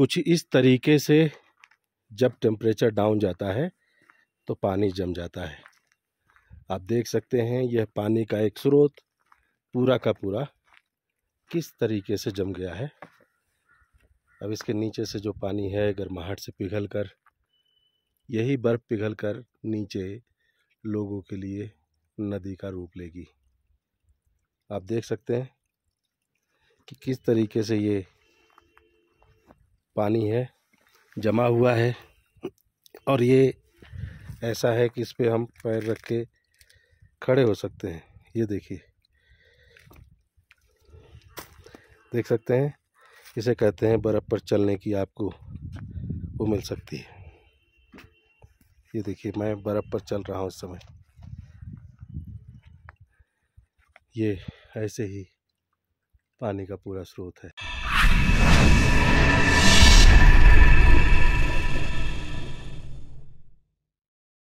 कुछ इस तरीके से जब टेम्परेचर डाउन जाता है तो पानी जम जाता है आप देख सकते हैं यह पानी का एक स्रोत पूरा का पूरा किस तरीके से जम गया है अब इसके नीचे से जो पानी है गर्माहट से पिघल कर यही बर्फ़ पिघल कर नीचे लोगों के लिए नदी का रूप लेगी आप देख सकते हैं कि किस तरीके से ये पानी है जमा हुआ है और ये ऐसा है कि इस पर हम पैर रख के खड़े हो सकते हैं ये देखिए देख सकते हैं इसे कहते हैं बर्फ़ पर चलने की आपको वो मिल सकती है ये देखिए मैं बर्फ़ पर चल रहा हूँ इस समय ये ऐसे ही पानी का पूरा स्रोत है